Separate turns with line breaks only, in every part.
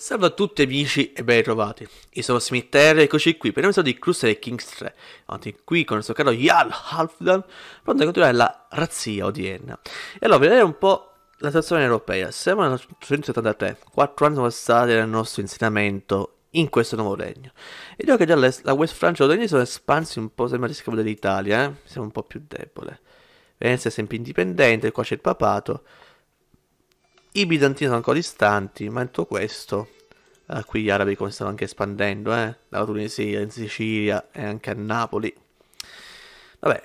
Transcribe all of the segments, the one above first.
Salve a tutti amici e ben trovati. Io sono Smitter e eccoci qui per un episodio di Crusader Kings 3. Anche qui con il nostro caro Yal Halfdan, pronto a continuare la razzia odierna. E allora, vedere un po' la situazione europea. Siamo nel 173, 4 anni sono passati dal nostro insegnamento in questo nuovo regno. E direi diciamo che già la West Francia e l'Odegno sono espansi un po' sembra rischiamo dell'Italia, eh? siamo un po' più deboli. Venezia è sempre indipendente, qua c'è il papato. I bizantini sono ancora distanti, ma in tutto questo, eh, qui gli arabi come stanno anche espandendo, eh, dalla Tunisia in Sicilia e anche a Napoli. Vabbè,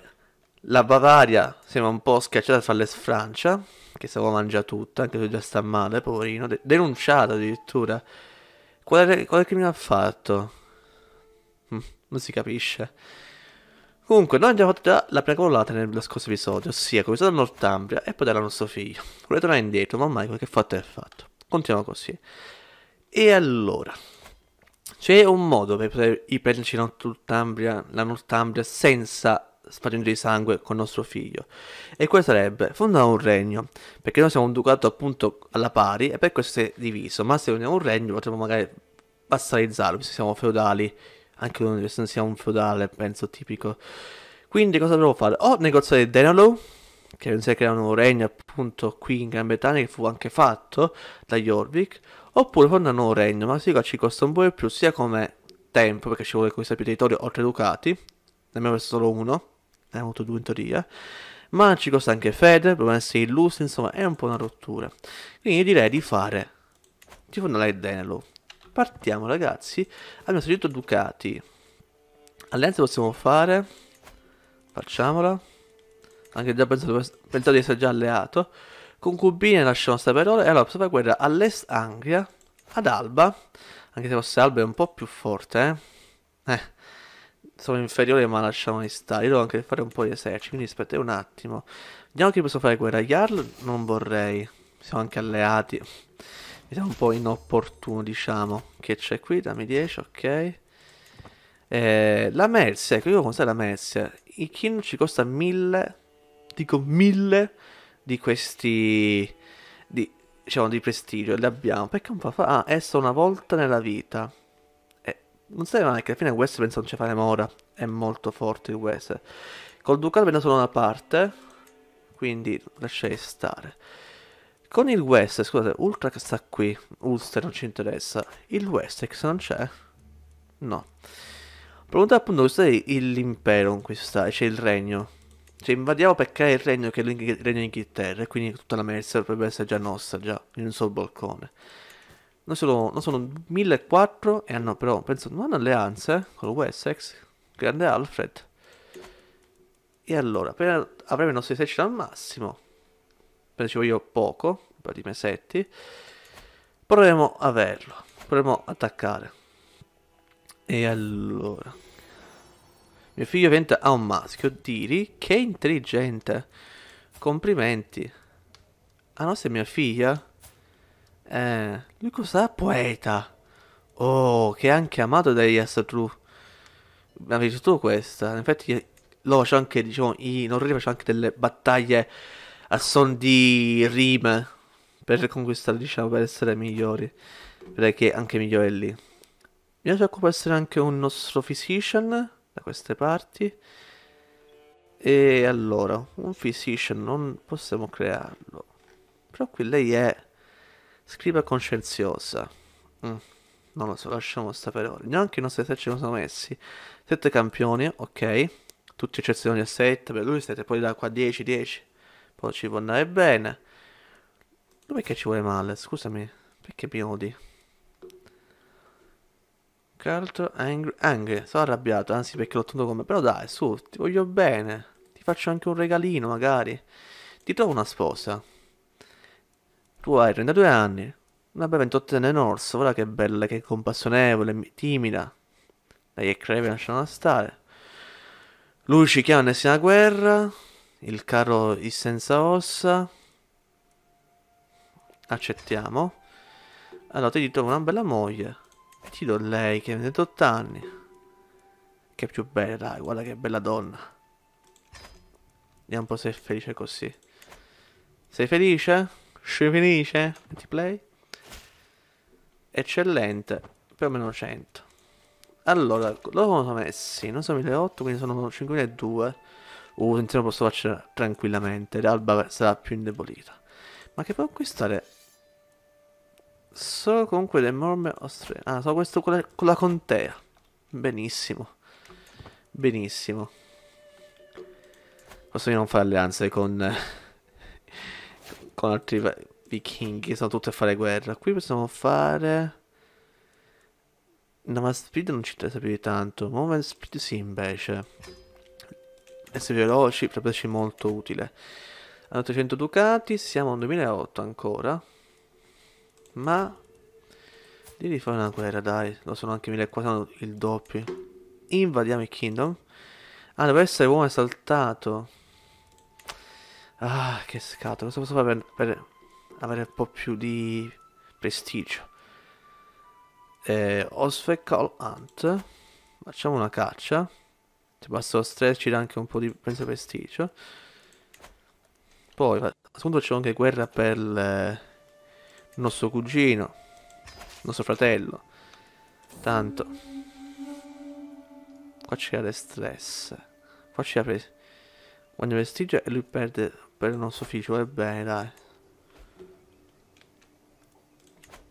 la Bavaria sembra un po' schiacciata fra le Francia, che stava mangia tutta, anche se già sta male, poverino, de- denunciata addirittura. Quale, quale crimine ha fatto? Hm, non si capisce. Comunque, noi abbiamo fatto già la prima collata nello scorso episodio, ossia cominciato da Northumbria e poi dalla nostro figlio. Vorrei tornare indietro, ma ormai che fatto è fatto. Continuiamo così. E allora, c'è un modo per poter riprenderci la Northumbria, la Northumbria senza spargere sangue con nostro figlio. E questo sarebbe fondare un regno, perché noi siamo un ducato appunto alla pari e per questo si è diviso, ma se vogliamo un regno potremmo magari vassalizzarlo, se siamo feudali anche se non sia un feudale, penso tipico. Quindi cosa dovevo fare? Ho negoziato Denalo, che non si è creato un nuovo regno appunto qui in Gran Bretagna, che fu anche fatto da Jorvik, oppure fondare un nuovo regno, ma sì, ci costa un po' di più, sia come tempo, perché ci vuole questi più territori oltre Ducati, ne abbiamo preso solo uno, ne abbiamo avuto due in teoria, ma ci costa anche fede, dobbiamo essere illusi, insomma è un po' una rottura. Quindi direi di fare, di fondare Denalo Partiamo ragazzi. Abbiamo sentito Ducati. Alleanza possiamo fare. Facciamola. Anche già pensato, penso di essere già alleato. Concubine lasciamo stare per ora. E allora possiamo fare guerra all'Est Anglia. Ad Alba. Anche se fosse Alba è un po' più forte. Eh. eh. Sono inferiore ma lasciamoli stare. Io devo anche fare un po' di eserciti. Quindi aspetta un attimo. Vediamo che posso fare guerra. Jarl non vorrei. Siamo anche alleati. Ed è un po' inopportuno, diciamo, che c'è qui, dammi 10, ok. Eh, la Melsia, ecco, io cos'è la Melsia? Il Kin ci costa 1000, dico 1000 di questi, di, diciamo, di prestigio, li abbiamo. Perché un po' fa? Ah, essa una volta nella vita. Eh, non serve mai, che alla fine West penso non ci faremo ora. È molto forte il West. Col Ducato prendo solo una parte, quindi lasciai stare. Con il West, scusate, Ultra che sta qui, Ulster non ci interessa. Il Westex non c'è? No. Pregunta appunto questo è l'impero conquistare, cioè il regno. Cioè invadiamo perché è il regno che è il regno d'Inghilterra e quindi tutta la Mercia dovrebbe essere già nostra, già, in un solo balcone. Non sono, non sono 1004 e hanno però, penso, non hanno alleanze eh, con lo Wessex, grande Alfred. E allora, per, avremo i nostri eserciti al massimo, dicevo io poco, un po' di mesetti, proviamo a averlo, proviamo ad attaccare. E allora, mio figlio diventa a un maschio, Diri, che intelligente, complimenti. Ah no, se mia figlia, eh, lui cos'ha? Poeta. Oh, che è anche amato Mi ha visto tu questa, in effetti loro facevano anche, diciamo, in norreni faccio anche delle battaglie a ah, son di rime per conquistare, diciamo, per essere migliori. Direi che anche migliore lì. Mi gioco può essere anche un nostro physician da queste parti. E allora, un physician non possiamo crearlo. Però qui lei è scriva conscienziosa. Mm, non lo so, lasciamo stare ora. Neanche i nostri esercizi non sono messi. Sette campioni, ok. Tutti eccezioni a 7, per lui siete poi da qua 10, 10. Poi ci può andare bene. Dove che ci vuole male? Scusami, perché mi odi? Carto, angry, angry, sono arrabbiato, anzi perché l'ho tenuto con me. Però dai, su, ti voglio bene. Ti faccio anche un regalino, magari. Ti trovo una sposa. Tu hai 32 anni. Una bella 28enne in orso, guarda che bella, che compassionevole, timida. Lei è creve, lasciala stare. Lui ci chiama nessuna guerra il carro i senza ossa. Accettiamo. Allora ti trovo una bella moglie. ti do lei che ha 28 anni. Che più bella, dai guarda che bella donna. Vediamo un po' se è felice così. Sei felice? Sei felice? Multiplay? Eccellente. Più o meno 100. Allora, dove sono messi. Non sono 1800, quindi sono 5200. Uh, sentiamo posso farcela tranquillamente. L'alba sarà più indebolita. Ma che può acquistare? Solo comunque le morme ostre. Ah, solo questo con la, con la contea. Benissimo. Benissimo. Posso io non fare alleanze con... con altri vichinghi. Sono tutti a fare guerra. Qui possiamo fare... Navas Speed non ci interessa più di tanto. Movement Speed sì invece essere veloci potrebbe essere molto utile. Hanno 300 ducati, siamo a 2008 ancora. Ma... Devi fare una guerra, dai. Lo sono anche 1400, il doppio. Invadiamo il kingdom. Ah, deve essere uomo esaltato. Ah, che scatola. Cosa posso fare per, per avere un po' più di prestigio? Eh, Osfecol Hunt. Facciamo una caccia. Tipo a sto stress ci dà anche un po' di penso prestigio. Poi, secondo c'è anche guerra per eh, il nostro cugino, il nostro fratello. Tanto. Qua c'è le stress. Qua c'è pres Quando prestigio e lui perde per il nostro figlio. Va bene, dai.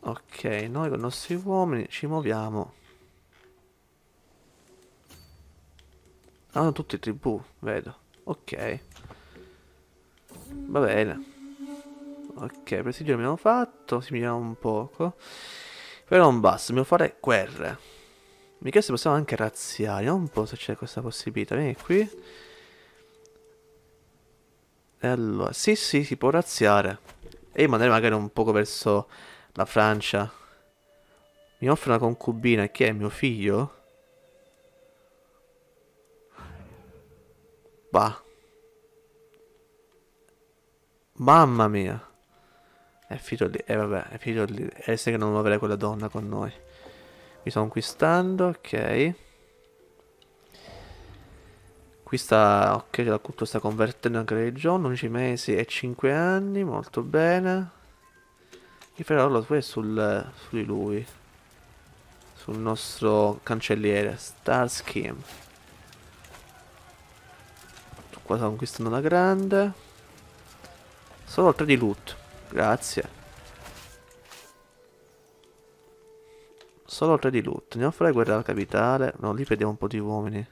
Ok, noi con i nostri uomini ci muoviamo. Ah, tutte tribù, vedo. Ok. Va bene. Ok, prestigio abbiamo fatto, si migliora un poco. Però non basta, dobbiamo fare guerre. Mi chiedo se possiamo anche razziare, non un po' se c'è questa possibilità. Vieni qui. E allora, sì, sì, si può razziare. E mandare magari un poco verso la Francia. Mi offre una concubina, che è mio figlio? Bah. Mamma mia. È finito lì. E eh, vabbè, è finito lì. E se che non avrei quella donna con noi. Mi sto conquistando, ok. Qui sta, ok, la cultura sta convertendo anche le regione, 11 mesi e 5 anni, molto bene. Mi ferro lo tu è sul, su di lui, sul nostro cancelliere, Star qua sta conquistando la grande. Solo 3 di loot. Grazie. Solo 3 di loot. Andiamo a fare guerra alla capitale. No, lì perdiamo un po' di uomini.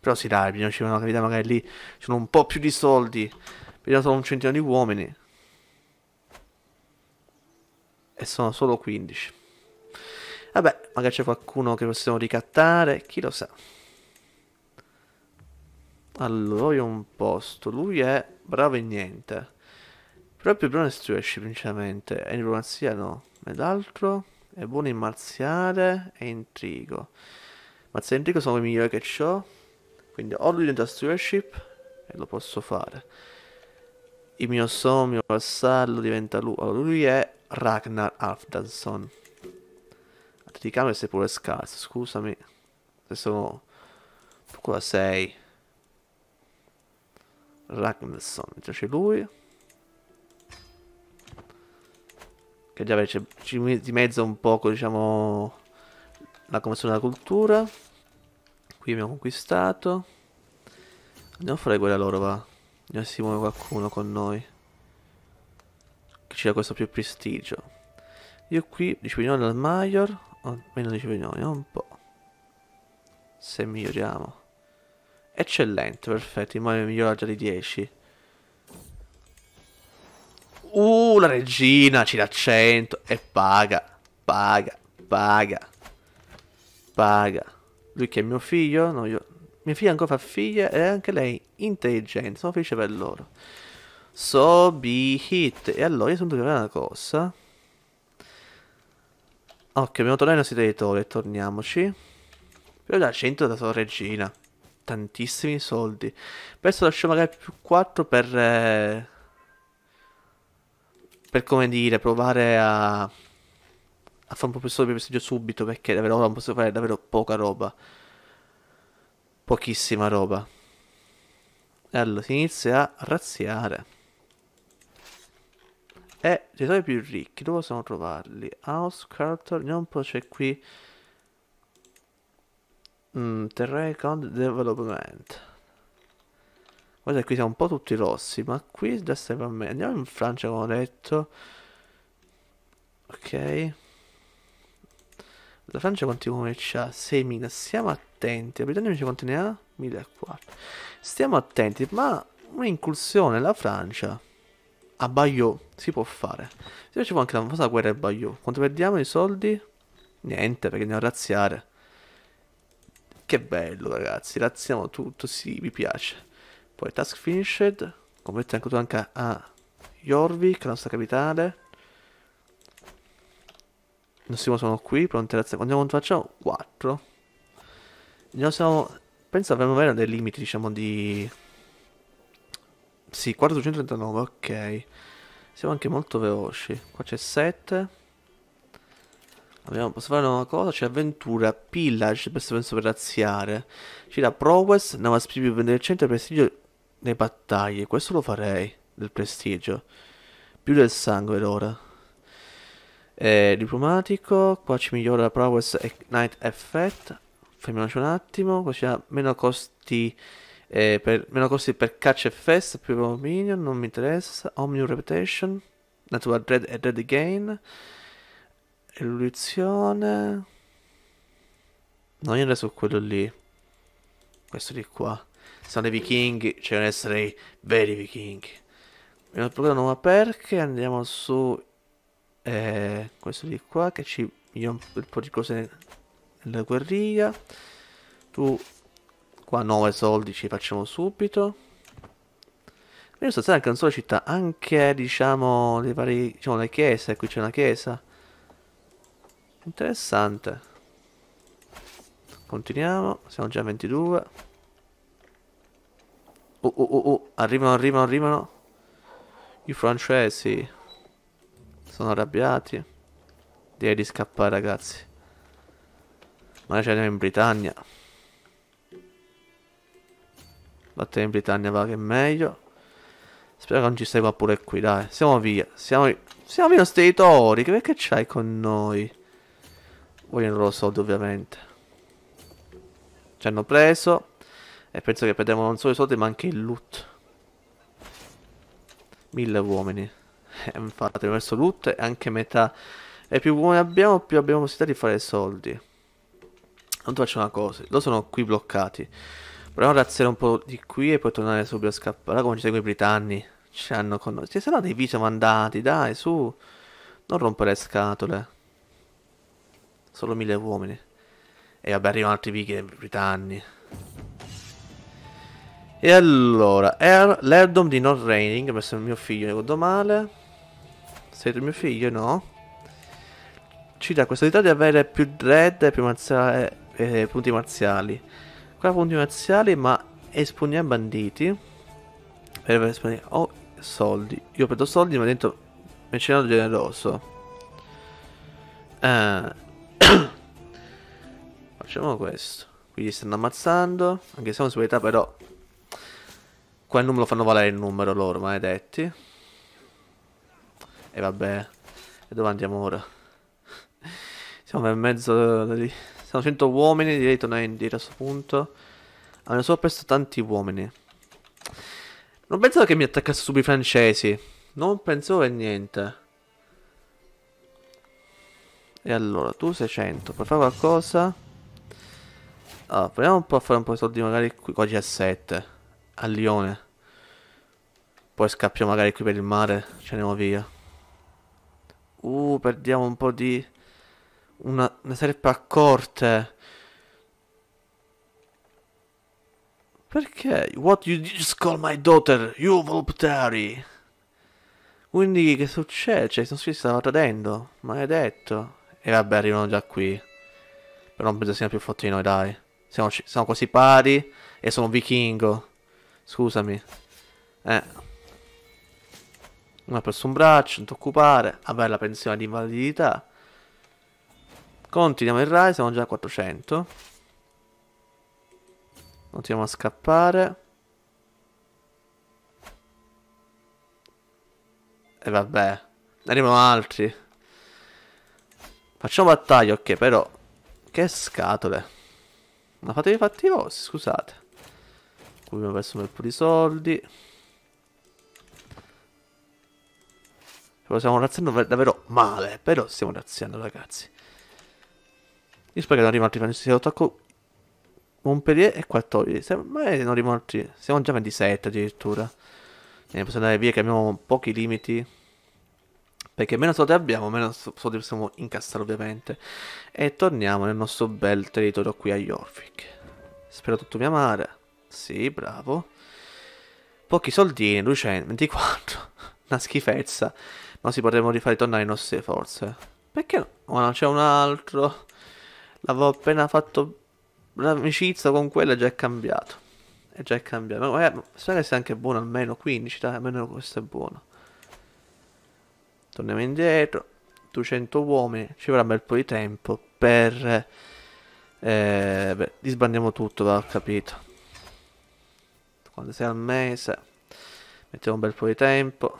Però si sì, dai, prima ci una capitale, magari lì ci sono un po' più di soldi. Perdiamo solo un centinaio di uomini. E sono solo 15. Vabbè, magari c'è qualcuno che possiamo ricattare, chi lo sa. Allora, io un posto. Lui è bravo in niente. Però è più bravo in stewardship, sinceramente. È in diplomazia no. Ed altro? È buono in marziale e intrigo. Marziale e intrigo sono i migliori che ho. Quindi o lui diventa stewardship e lo posso fare. Il mio sommo, il mio vassallo diventa lui. Allora, lui è Ragnar Alfdanson. Atleticano è pure scarso, scusami. Se sono... Tu cosa sei? Ragnarsson, già c'è lui. Che già invece di mezzo un poco, diciamo, la commissione della cultura. Qui abbiamo conquistato. Andiamo a fare quella loro, va. Vediamo se si muove qualcuno con noi. Che ci dà questo più prestigio. Io qui, 10 milioni al Major, almeno 10 milioni, un po'. Se miglioriamo. Eccellente, perfetto, in migliora già di 10. Uh, la regina ci dà 100 e paga, paga, paga, paga. Lui che è mio figlio, no, io... mia figlia ancora fa figlia e anche lei intelligente, sono felice per loro. So be hit. E allora io sono dovuto una cosa. Ok, dobbiamo tornare ai nostri territori, torniamoci. Però da 100 da sua regina tantissimi soldi. Penso lascio magari più 4 per... Eh, per come dire, provare a... a fare un po' più soldi per prestigio subito, perché davvero ora posso fare davvero poca roba. Pochissima roba. Allora, si inizia a razziare. E eh, genitori più ricchi, dove possiamo trovarli? House, Carter, non poi c'è qui mm, terrain count development guarda qui siamo un po' tutti rossi ma qui da sempre a me andiamo in Francia come ho detto ok la Francia quanti uomini ha? 6.000 stiamo attenti la Britannia invece quanti ne ha? 1.400 stiamo attenti ma un'incursione la Francia a Bayou si può fare. Se facevo anche la famosa guerra a Bayou quanto perdiamo i soldi? Niente, perché andiamo a razziare. Che bello, ragazzi. Razziamo tutto. Sì, mi piace. Poi task finished. Completti anche tu anche a Jorvik, la nostra capitale. Non siamo sono qui, pronti razzi. Andiamo quanto facciamo? 4. Andiamo siamo. Penso avremo meno dei limiti, diciamo, di. Sì, 439, ok. Siamo anche molto veloci. Qua c'è 7. Abbiamo, posso fare una nuova cosa? C'è avventura, pillage, questo penso per razziare. C'era prowess, nava spieghi più il prestigio nei battaglie. Questo lo farei, del prestigio. Più del sangue l'ora. Eh, diplomatico, qua ci migliora la prowess e night effect. Fermiamoci un attimo, qua c'è meno costi... Eh, per, meno costi per catch e fest, più minion, non mi interessa. Omnium reputation, natural dread e dread gain erudizione non era su quello lì questo di qua sono i vichinghi cioè devono essere i veri vichinghi abbiamo provato nuova perché andiamo su eh, questo di qua che ci migliora un po' di cose nella guerriglia tu qua 9 soldi ci facciamo subito quindi sostanzialmente anche non solo città anche diciamo le varie diciamo le chiese qui c'è una chiesa Interessante. Continuiamo, siamo già a 22. Oh, oh, oh, oh, arrivano, arrivano, arrivano. I francesi sono arrabbiati. Direi di scappare, ragazzi. Ma noi ce andiamo in Britannia. Battere in Britannia va che è meglio. Spero che non ci segua pure qui, dai. Siamo via. Siamo, siamo via nostri territori. Che perché c'hai con noi? Voglio i loro soldi ovviamente. Ci hanno preso. E penso che perdiamo non solo i soldi ma anche il loot. Mille uomini. E eh, infatti abbiamo messo loot e anche metà. E più uomini abbiamo più abbiamo possibilità di fare soldi. Non ti faccio una cosa. Loro sono qui bloccati. Proviamo a razzare un po' di qui e poi tornare subito a scappare. Guarda Come ci seguono i britanni. Ci hanno con noi. Ci saranno dei vice mandati, dai, su. Non rompere scatole. Solo mille uomini. E vabbè, arrivano altri vichi britanni. E allora, er, l'erdom di North Raining, messo il mio figlio, ricordo male. Sei il mio figlio, no? Ci dà questa idea di avere più dread e più marziale, eh, eh, punti marziali. Qua punti marziali, ma espugniamo banditi. Per avere espugnare... Oh, soldi. Io prendo soldi, ma dentro... Mecenato generoso. Eh, Facciamo questo. Qui li stanno ammazzando. Anche se è una possibilità, però... Qua non me lo fanno valere il numero loro, maledetti. E vabbè. E dove andiamo ora? Siamo in mezzo da eh, Siamo 100 uomini, direi tornare indietro a questo punto. Hanno solo preso tanti uomini. Non pensavo che mi attaccassero subito i francesi. Non pensavo per niente. E allora, tu 600, puoi fare qualcosa? Allora, ah, proviamo un po' a fare un po' di soldi magari qui. Qua c'è 7. A Lione. Poi scappiamo magari qui per il mare. ci andiamo via. Uh, perdiamo un po' di... Una, una serpe a corte. Perché? What you just call my daughter? You voluptari. Quindi che succede? Cioè, sono si stava tradendo. Maledetto. E vabbè, arrivano già qui. Però non penso siano più forti di noi, dai. Siamo, siamo quasi pari. E sono un vichingo. Scusami. Eh. ha perso un braccio, non ti occupare. Vabbè, la pensione di invalidità. Continuiamo il Rai, siamo già a 400. Continuiamo a scappare. E vabbè. Ne arrivano altri. Facciamo battaglia, ok, però... Che scatole. Ma fatevi fatti voi, scusate. Qui abbiamo perso un bel po' di soldi. Però stiamo razziando davvero male. Però stiamo razziando, ragazzi. Io spero che non arrivano altri franci. Se attacco Montpellier e 14. Ma non arrivano altri. Siamo già 27 addirittura. Ne possiamo andare via che abbiamo pochi limiti perché meno soldi abbiamo, meno soldi possiamo incassare ovviamente. E torniamo nel nostro bel territorio qui a Jorvik. Spero tutto mi amare. Sì, bravo. Pochi soldini, 224. una schifezza. Ma si potremmo rifare tornare le nostre forze. Perché no? Oh, no c'è un altro. L'avevo appena fatto l'amicizia con quella, già è cambiato. È già cambiato. Ma, eh, spero che sia anche buono almeno 15, dai, almeno questo è buono torniamo indietro, 200 uomini, ci vorrà un bel po' di tempo per... Eh, beh, disbandiamo tutto, va, capito. Quando sei al mese, mettiamo un bel po' di tempo.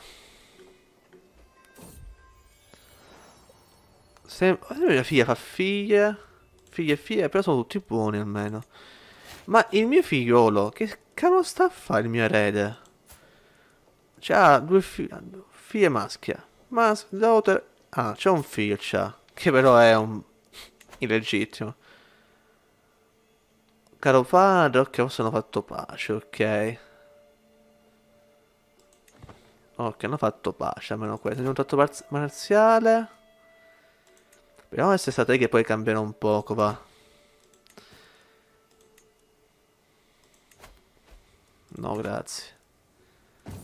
Se, eh, mia figlia fa figlie figlie e figlie però sono tutti buoni almeno. Ma il mio figliolo, che cavolo sta a fare il mio erede? Cioè, ha due figlie, figlie maschia. Ma Slaughter... Ah, c'è un figlio, c'ha. Che però è un... illegittimo. Caro padre, ok, sono fatto pace, ok. Ok, hanno fatto pace, almeno questo. È un tratto marziale. Vediamo queste strategie poi cambiano un poco, va. No, grazie.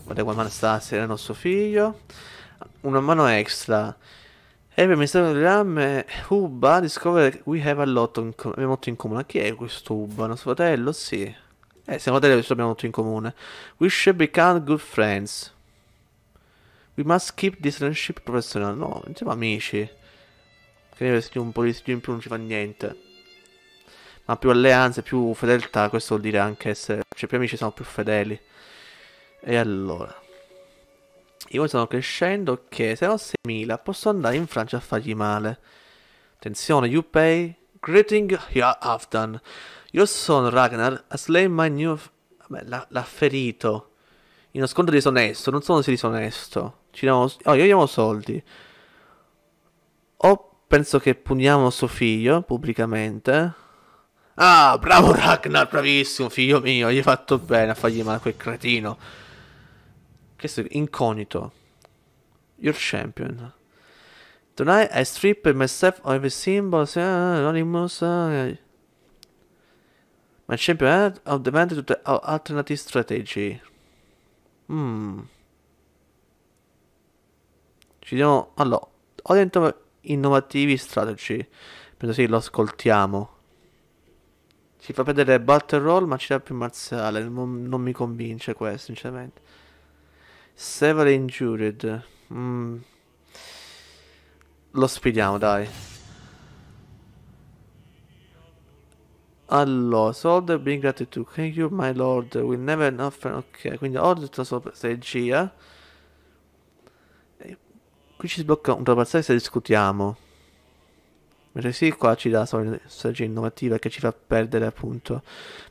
Guarda qua sta sereno suo figlio una mano extra. Every Ministero di Ram Uba discover we have a lot in com- abbiamo molto in comune. Chi è questo Uba? Nostro fratello? Sì. Eh, siamo fratelli, questo abbiamo molto in comune. We should become good friends. We must keep this friendship professional. No, siamo amici. Che ne vestiti un po' di studio in più non ci fa niente. Ma più alleanze, più fedeltà, questo vuol dire anche essere... Cioè più amici siamo più fedeli. E allora... Io sto crescendo, ok, se ho 6.000 posso andare in Francia a fargli male. Attenzione, you pay. Greeting you here Afdan. Io sono Ragnar has slain my new... Vabbè, l'ha, ferito. In uno scontro disonesto, non sono disonesto. Ci diamo... Oh, io diamo soldi. O penso che puniamo suo figlio pubblicamente. Ah, bravo Ragnar, bravissimo, figlio mio. Gli hai fatto bene a fargli male a quel cretino. Questo è incognito. Your champion. Tonight I strip myself of every symbol, eh, anonymous. Uh, my champion eh, of the man to the alternative strategy. Mm. Ci diamo... Allora, ho innovativi strategy. Penso sì, lo ascoltiamo. Ci fa vedere Battle Roll, ma c'è più marziale. Non, non mi convince questo, sinceramente. Several injured. Mm. Lo sfidiamo, dai. Allora, soldier being gratitude. Thank you, my lord. Will never enough. Ok, quindi ho detto order strategia. Eh? qui ci sblocca un trapazzale se discutiamo. Mentre sì, qua ci dà la strategia innovativa che ci fa perdere appunto.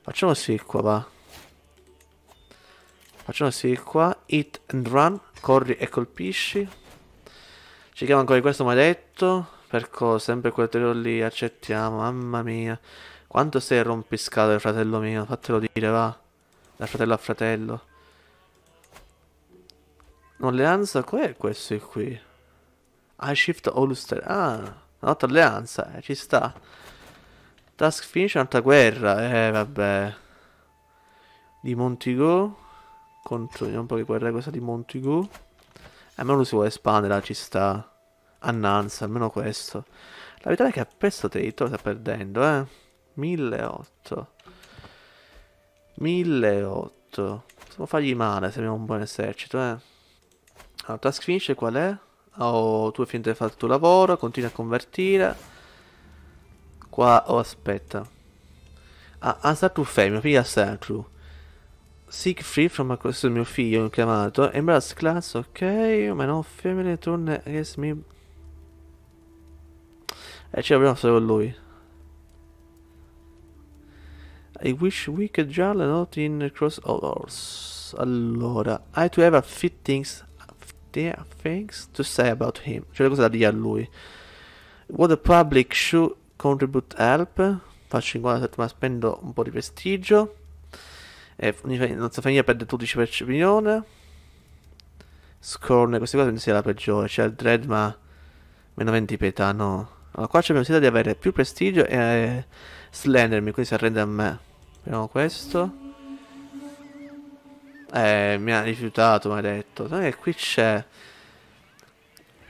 Facciamo sì qua, va. Facciamo sì qua hit and run, corri e colpisci. Ci Cerchiamo ancora di questo maledetto. Perco sempre quel trio lì, accettiamo, mamma mia. Quanto sei rompiscato, fratello mio, fatelo dire, va. Da fratello a fratello. Alleanza, è questo qui? I shift Ulster. Ah, un'altra alleanza, eh, ci sta. Task finish, un'altra guerra, eh, vabbè. Di Montigo. Controlliamo un po' che guerra cosa di Montigu. Eh, almeno si vuole espandere, ci sta. Annanza, almeno questo. La verità è che a questo territorio sta perdendo, eh. 1008. 1008. Possiamo fargli male se abbiamo un buon esercito, eh. Allora, task finisce qual è? Oh, tu hai finito di fare il tuo lavoro, continui a convertire. Qua, oh, aspetta. Ah, answer to fame, figlia answer true. Siegfried from questo è il mio figlio chiamato Embrace class ok ma non femmine turn against me e eh, ce l'abbiamo solo con lui I wish we could jar not in cross crossovers allora I to have a few things there things to say about him c'è cioè, le cose da dire a lui what the public should contribute help faccio 57 ma spendo un po' di prestigio eh, nostra famiglia perde 12 per milione. Scorn, queste cose non sia la peggiore. C'è il Dread, ma meno 20 pietà, no. Allora, qua c'è la possibilità di avere più prestigio e eh, slendermi, quindi si arrende a me. Vediamo questo. Eh, mi ha rifiutato, mi ha detto. E qui c'è...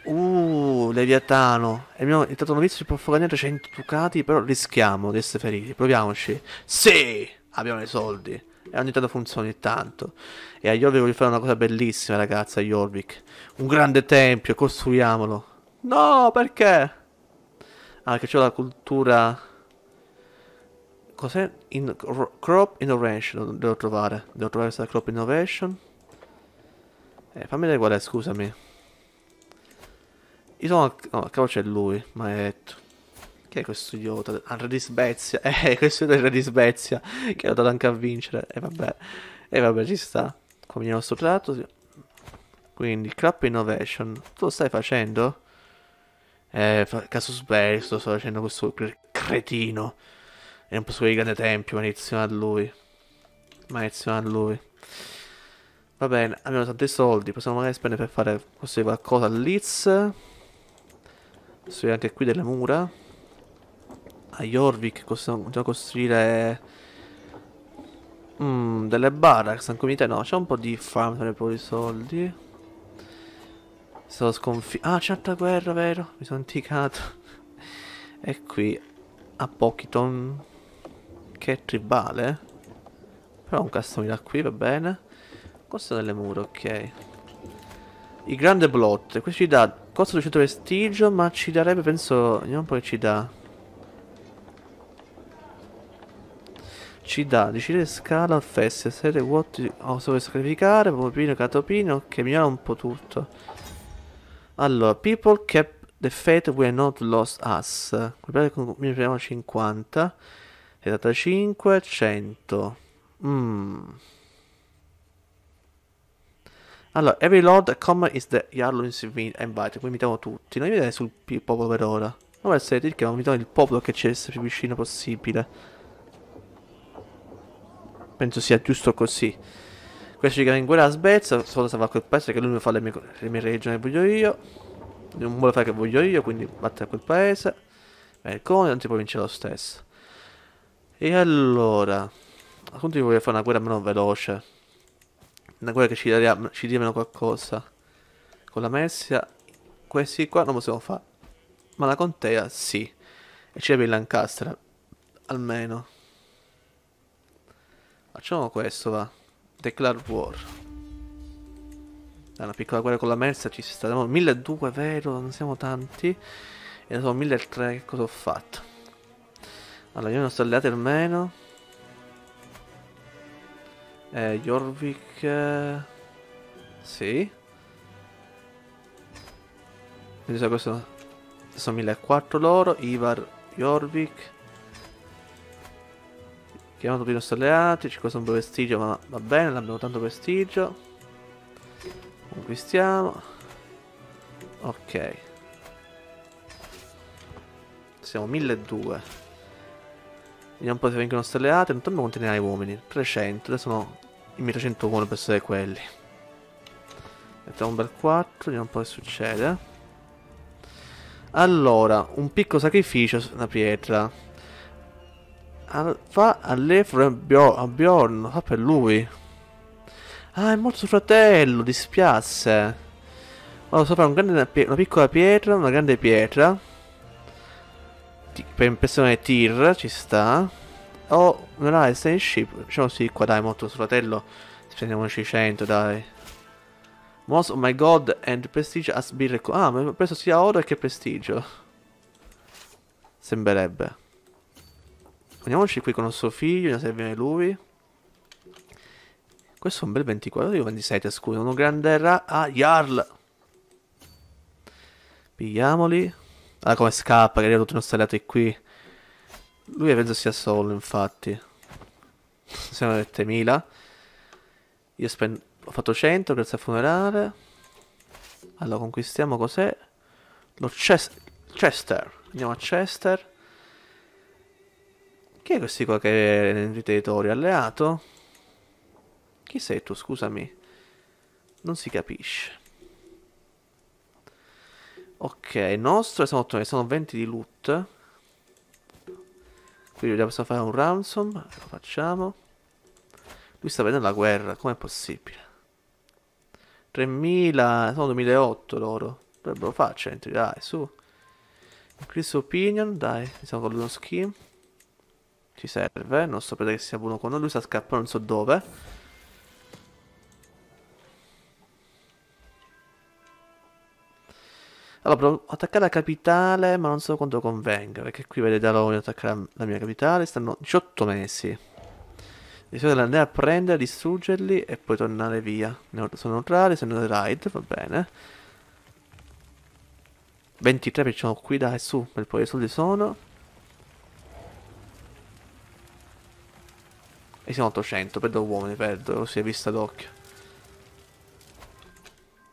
Uh, Leviatano. Il mio il tanto novizio si può affogare 100 ducati, però rischiamo di essere feriti. Proviamoci. Sì! Abbiamo i soldi ogni tanto funziona ogni tanto. E a Jorvik voglio fare una cosa bellissima, ragazza, a Jorvik. Un grande tempio, costruiamolo. No, perché? Ah, che c'è la cultura... Cos'è? In... crop Innovation, devo trovare. Devo trovare questa Crop Innovation. Eh, fammi vedere qual è, scusami. Io sono... No, cavolo c'è lui, maledetto chi è questo idiota? Re Svezia, eh, questo è il Re di Svezia, che ha dato anche a vincere, e eh, vabbè, e eh, vabbè, ci sta, come il nostro tratto, sì. quindi, Club Innovation, tu lo stai facendo? Eh, caso sverso, sto facendo questo cretino, e non posso vedere il grande tempio, maledizione a lui, maledizione a lui. Va bene, abbiamo tanti soldi, possiamo magari spendere per fare così qualcosa a Leeds. Costruire anche qui delle mura a Jorvik possiamo già costruire mm, delle barracks, anche unità no, c'è un po' di farm per pochi soldi. Sono sconfitto. Ah, c'è altra guerra, vero? Mi sono anticato. e qui a Pokiton, che è tribale. Però un castello da qui, va bene. Costa delle mura, ok. Il grande blot, questo ci dà costa 200 prestigio, ma ci darebbe, penso, vediamo un po' che ci dà. ci dà difficile scala al fest 7 watt oh, sacrificare popino catopino che mi ha un po' tutto allora people kept the fate we not lost us guardate con mi prendiamo 50 75 100 mm. allora every lord come is the yarlo in qui mi diamo tutti non mi vedete sul popolo per ora non essere che mi mettiamo il popolo che ci c'è più vicino possibile Penso sia giusto così. Questo ci in guerra a Svezia, solo se va quel paese che lui mi fa le mie, le mie regioni che voglio io. Non vuole fare che voglio io, quindi batte a quel paese. Ma il cone non si può vincere lo stesso. E allora... Appunto io voglio fare una guerra meno veloce. Una guerra che ci, daria, ci dia meno qualcosa. Con la Messia, questi qua non possiamo fare. Ma la Contea sì. E c'è il Lancaster, almeno. Facciamo questo, va. Declare war. Da una piccola guerra con la Mersa ci si sta. 1200, vero, non siamo tanti. E sono 1300 che cosa ho fatto. Allora, io non ho stagliato almeno. Eh, Jorvik... Eh, sì. Mi sa questo... Sono 1400 loro, Ivar, Jorvik... Chiamato nostri alleati, ci costa un po' prestigio, ma va bene, abbiamo tanto prestigio. Conquistiamo. Ok. Siamo 1200. Vediamo un po' se vengono i nostri alleati, non dobbiamo contenere i uomini. 300, adesso sono i 1301 per essere quelli. Mettiamo un bel 4, vediamo un po' che succede. Allora, un piccolo sacrificio, una pietra al, fa all'Efro a, a Bjorn, fa per lui. Ah, è morto suo fratello, dispiace. Vado sopra un grande, una, piccola pietra, una grande pietra. per impressione tir, ci sta. Oh, me la stai ship. Diciamo sì, qua dai, morto suo fratello. Spendiamoci 100, dai. Most of oh my god and prestige has been Ah, ma ho preso sia oro che prestigio. Sembrerebbe. Prendiamoci qui con il suo figlio, ne serve lui. Questo è un bel 24, io 27, scusa, uno grande ra... Ah, Jarl! Pigliamoli. Ah, come scappa, che arriva tutto uno stagliato qui. Lui penso sia solo, infatti. Siamo a 7000. Io Ho fatto 100 grazie al funerale. Allora, conquistiamo cos'è? Lo Chester. Chester. Andiamo a Chester. Chi è questi qua che è il territorio? Alleato? Chi sei tu? Scusami. Non si capisce. Ok, nostro, siamo 8, sono 20 di loot. Quindi dobbiamo fare un ransom, lo facciamo. Lui sta vedendo la guerra, com'è possibile? 3000, sono 2008 loro. Dovrebbero farci, entri, dai, su. Increase opinion, dai, siamo con lo scheme. Ci serve, non so perché sia buono con lui, sta scappando non so dove. Allora, provo ad attaccare la capitale, ma non so quanto convenga, perché qui vedete allora attaccare la mia capitale, stanno 18 mesi. Bisogna andare a prendere, distruggerli e poi tornare via. Sono neutrali, sono raid, va bene. 23 perché qui, dai, su, per poi i soldi sono. E siamo 800, perdo uomini, perdo, così è vista d'occhio.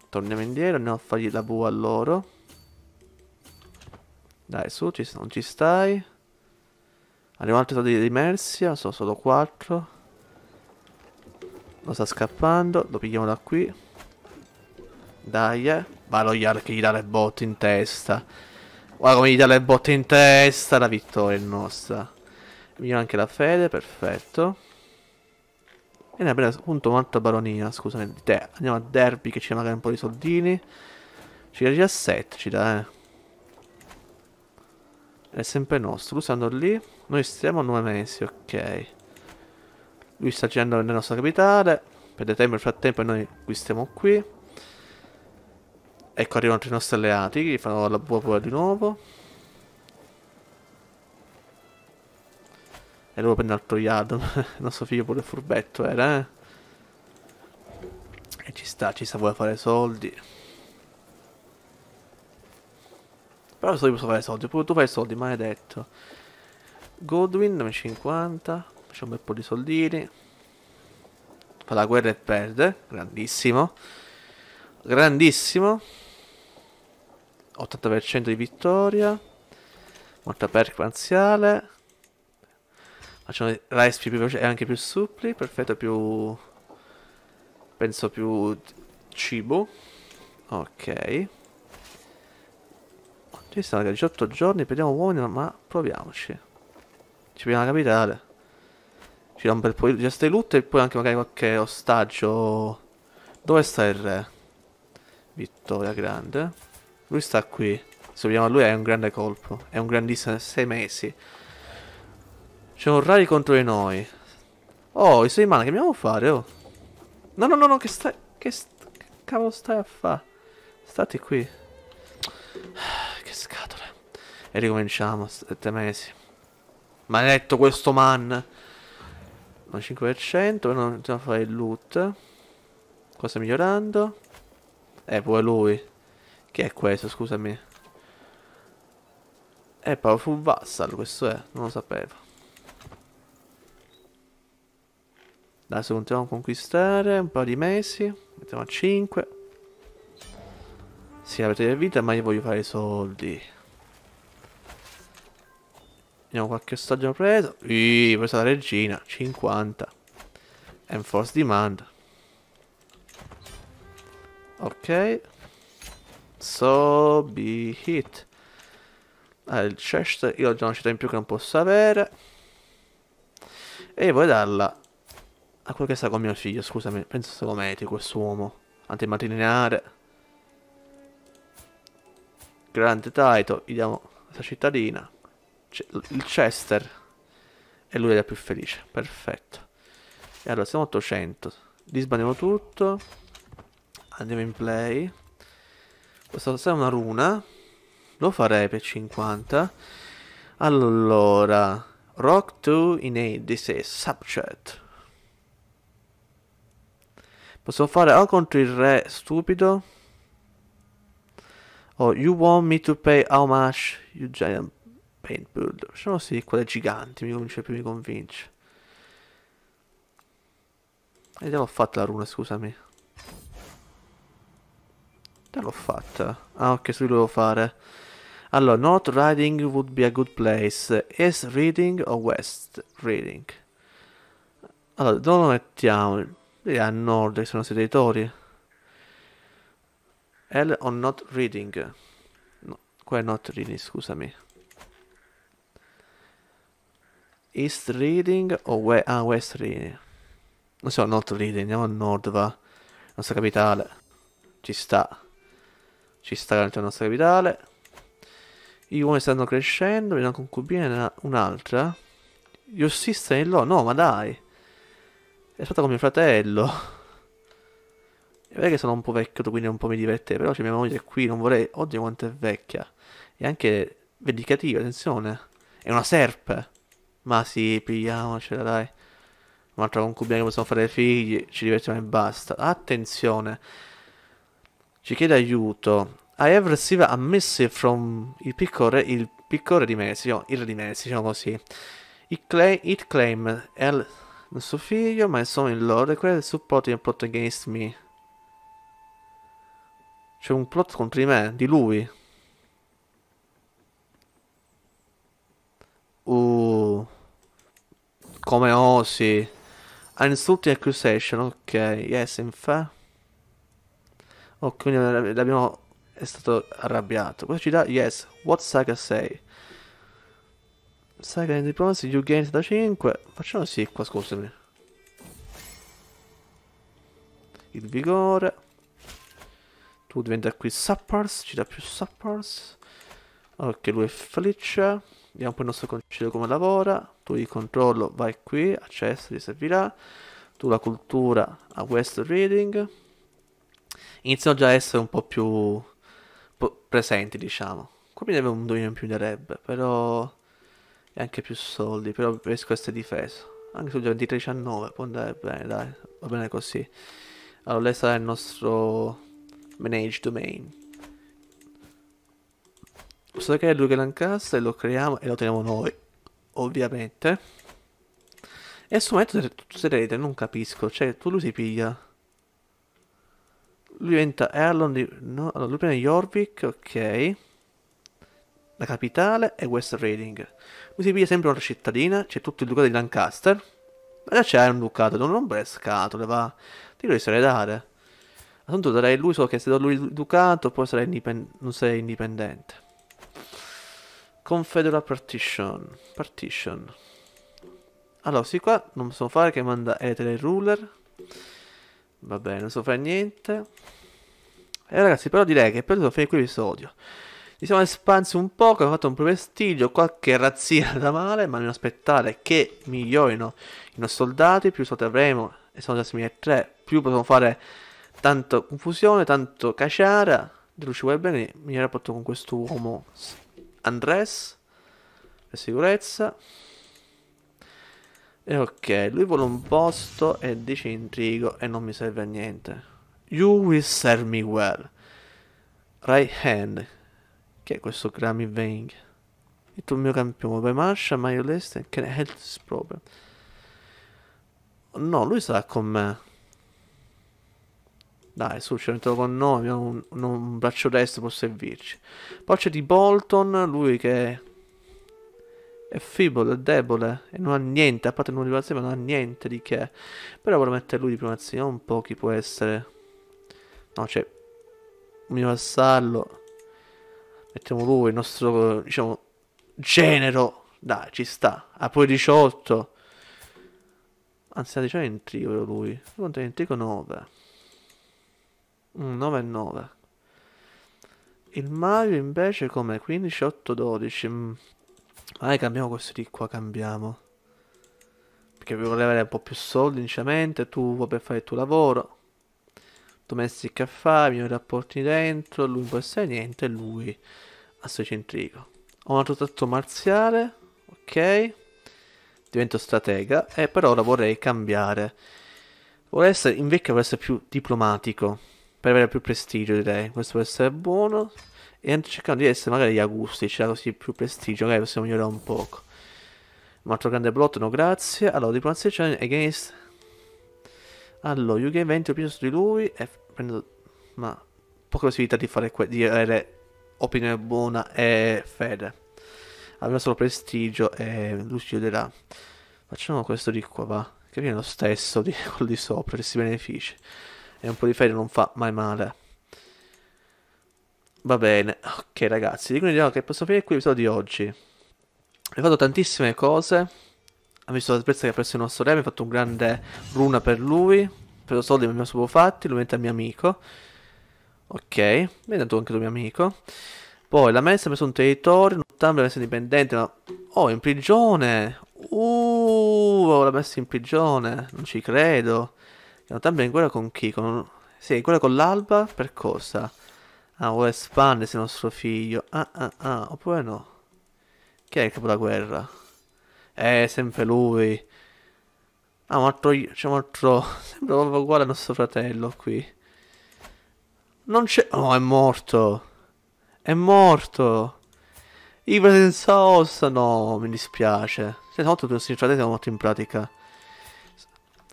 Torniamo indietro, andiamo a fargli la bua a loro. Dai, su, ci, non ci stai. Arrivano altri soldi di Mercia, sono solo 4. Lo sta scappando, lo pigliamo da qui. Dai, eh. Va lo Yar che gli dà le botte in testa. Guarda come gli dà le botte in testa, la vittoria è nostra. Migliora anche la fede, perfetto. E ne abbiamo appunto un'altra baronia, scusami, di te. Andiamo a Derby che ci dà magari un po' di soldini. Ci dà 17, ci dà, eh. È sempre nostro. Lui sta andando lì. Noi stiamo a 9 mesi, ok. Lui sta girando nella nostra capitale. Perde tempo nel frattempo e noi qui stiamo qui. Ecco, arrivano i nostri alleati gli farò la buona prova di nuovo. E devo prendere altro yard. nostro figlio pure furbetto era, eh. E ci sta, ci sta, vuole fare soldi. Però adesso io posso fare soldi, pure tu fai soldi, maledetto. Godwin, 50. Facciamo un bel po' di soldini. Fa la guerra e perde. Grandissimo. Grandissimo. 80% di vittoria. Molta perk parziale. Facciamo respiri più veloci e anche più suppli. Perfetto, più... Penso più cibo. Ok. Ci sta, raga, 18 giorni, prendiamo uomini, ma proviamoci. Ci proviamo la capitale. Ci dà un bel po' di gesta e poi anche magari qualche ostaggio. Dove sta il re? Vittoria grande. Lui sta qui. Se vogliamo lui è un grande colpo. È un grandissimo 6 mesi. C'è un Rai contro di noi. Oh, i sei mana che dobbiamo fare, oh. No, no, no, no, che stai... Che, st che cavolo stai a fare? Stati qui. Che scatole. E ricominciamo, sette mesi. Maledetto questo man. 5%, non dobbiamo fare il loot. Cosa migliorando? Eh, pure lui. Che è questo, scusami? È eh, Powerful Vassal, questo è, non lo sapevo. Adesso continuiamo a conquistare un po' di mesi. Mettiamo a 5. Sì, avete la vita, ma io voglio fare i soldi. Vediamo qualche ostaggio preso. Ih, presa la regina. 50. Enforce demand. Ok. So be hit. Ah, il chest io ho già una città in più che non posso avere. E vuoi darla a quello che sta con mio figlio, scusami, penso se lo meriti quest'uomo. Antimatrilinare. Grande Taito, gli diamo la cittadina. il Chester. E lui è la più felice, perfetto. E allora siamo 800. Disbaniamo tutto. Andiamo in play. Questa sarà una runa. Lo farei per 50. Allora, Rock 2 in A, this subject. Possiamo fare o contro il re stupido. O oh, you want me to pay how much you giant paint builder. Facciamo sì, quelle gigante mi convince più, mi convince. Eh, e già l'ho fatta la runa, scusami. Te l'ho fatta. Ah, ok, su devo fare. Allora, North Riding would be a good place. East Reading o West Reading? Allora, dove lo mettiamo? a nord, che sono i territori. Hell on not reading. No, qua è not reading, scusami. East reading o we ah, west reading. Non so, not reading, andiamo a nord va. La nostra capitale. Ci sta. Ci sta la nostra capitale. I uomini stanno crescendo, una concubina, un'altra. Your sister in law, no ma dai. È stata con mio fratello. È vero che sono un po' vecchio, quindi un po' mi diverte, però c'è mia moglie qui, non vorrei... Oddio quanto è vecchia. E anche vendicativa, attenzione. È una serpe. Ma sì, pigliamocela, dai. Un'altra concubina che possiamo fare figli, ci divertiamo e basta. Attenzione. Ci chiede aiuto. I have received a message from il piccore, il piccolo di Messi, il re di Messi, diciamo così. It, claim, it claim, del suo figlio, ma sono in loro e quello del supporto di un plot against me. C'è un plot contro di me, di lui. Uh. Come osi. An insulting accusation, ok, yes, infatti. Ok, quindi l'abbiamo... è stato arrabbiato. Questo ci dà, yes, what Saga say? Sai Saga di Diplomacy, New Games da 5. Facciamo sì qua, scusami. Il vigore. Tu diventa qui Suppers, ci dà più Suppers. Ok, lui è felice. Vediamo poi il nostro concilio come lavora. Tu il controllo vai qui, accesso, gli servirà. Tu la cultura a West Reading. Iniziano già a essere un po' più presenti, diciamo. Qui mi deve un dominio in più di però e anche più soldi, però riesco a essere difeso. Anche su 23-19 può andare bene, dai, va bene così. Allora lei sarà il nostro manage domain. Possiamo creare lui che l'Ancaster e lo creiamo e lo teniamo noi, ovviamente. E su momento tutte le rete non capisco, cioè tu lui si piglia. Lui diventa Erlon di... No, allora lui prende Jorvik, ok. La capitale e West Reading mi si piglia sempre una cittadina, c'è tutto il ducato di Lancaster, ma già c'è un ducato, non rompere scatole, va, ti credo di essere dare. Tanto darei lui, solo che se do lui il ducato poi sarai indipen- non sei indipendente. Confederal Partition. Partition. Allora, sì qua non so fare che manda Ether Ruler. Va bene, non so fare niente. E eh, ragazzi, però direi che per questo finire qui l'episodio. Ci siamo espansi un po', abbiamo fatto un prestigio, qualche razzia da male, ma non aspettare che migliorino i nostri soldati, più soldi avremo, e sono già 6.3, più possiamo fare tanto confusione, tanto caciara, riuscivo a bene mi rapporto con questo uomo Andres, per sicurezza. E ok, lui vuole un posto e dice intrigo e non mi serve a niente. You will serve me well. Right hand, che è questo Grammy Vang? Il tuo mio campione, poi Marsha, Mario Lester, che ne Health proprio. No, lui sarà con me. Dai, su, ce ne metto con noi, abbiamo un, un, braccio destro, può servirci. Poi c'è di Bolton, lui che è fibolo, è debole e non ha niente, a parte non rivalsa, ma non ha niente di che. Però vorrei mettere lui di primazia, un po' chi può essere. No, c'è cioè, mio vassallo mettiamo lui, il nostro, diciamo, genero, dai, ci sta, ha ah, pure 18, anzi ha in intrigo lui, quanto è intrigo 9, 9 e 9. Il Mario invece come 15, 8, 12. Vai, cambiamo questo di qua, cambiamo. Perché vi volevo avere un po' più soldi, sinceramente, tu vuoi per fare il tuo lavoro domestic affari, migliori rapporti dentro, lui non può essere niente, lui a astrocentrico. Ho un altro tratto marziale, ok, divento stratega e per ora vorrei cambiare. Vorrei essere, invece vorrei essere più diplomatico, per avere più prestigio direi, questo può essere buono. E cercando di essere magari acustici, cioè così più prestigio, magari possiamo migliorare un poco. Un altro grande blotto, no grazie. Allora, diplomazia against allora, Yuga Event ho preso su di lui e prendo... Ma poca possibilità di fare que- di avere opinione buona e fede. Aveva solo prestigio e lui chiuderà. Facciamo questo di qua, va. Che viene lo stesso di quello di sopra, questi benefici. E un po' di fede non fa mai male. Va bene, ok ragazzi, quindi dirò diciamo che posso finire qui l'episodio di oggi. Ho fatto tantissime cose ha visto la l'avversario che ha preso il nostro re, mi ha fatto un grande runa per lui, preso soldi mi ha fatti, lo mette al mio amico. Ok, mi ha dato anche il mio amico. Poi la messa ha preso un territorio, un tambro ha indipendente, ma... Oh, è in prigione! Uh, l'ha messa in prigione, non ci credo. Un è in guerra con chi? Con... Sì, in guerra con l'alba, per cosa? Ah, vuole espandersi il nostro figlio. Ah, ah, ah, oppure no? Chi è il capo della guerra? è sempre lui. Ah, un altro, c'è un altro, sembra proprio uguale al nostro fratello qui. Non c'è, oh, è morto. È morto. I senza ossa, no, mi dispiace. Senza molto più i siamo morti in pratica.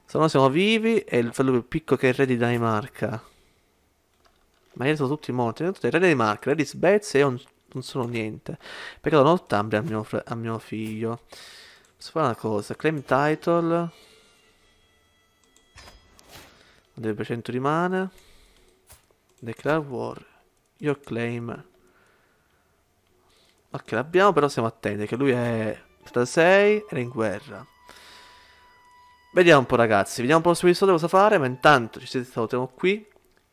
Se no siamo vivi e il fratello più piccolo che è il re di Danimarca. Ma io sono tutti morti. Il re di Danimarca, il re di Svezia e io non, sono niente. Perché non ottambri a a mio figlio. Posso fare una cosa, claim title. Deve 100 di mana. Declare war. Your claim. Ok, l'abbiamo, però siamo attenti che lui è 36 era in guerra. Vediamo un po' ragazzi, vediamo un po' se questo cosa fare, ma intanto ci siamo qui.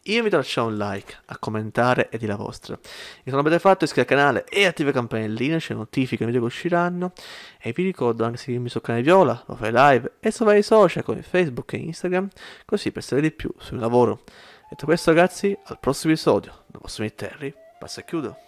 Io vi do lascio un like, a commentare e di la vostra. Se non l'avete fatto iscrivetevi al canale e attivate la campanellina, c'è notifiche nei video che usciranno. E vi ricordo anche seguirmi sul canale Viola, lo fai live e su vari social come Facebook e Instagram, così per sapere di più sul mio lavoro. Detto questo ragazzi, al prossimo episodio, da Possumi Terry, passo e chiudo.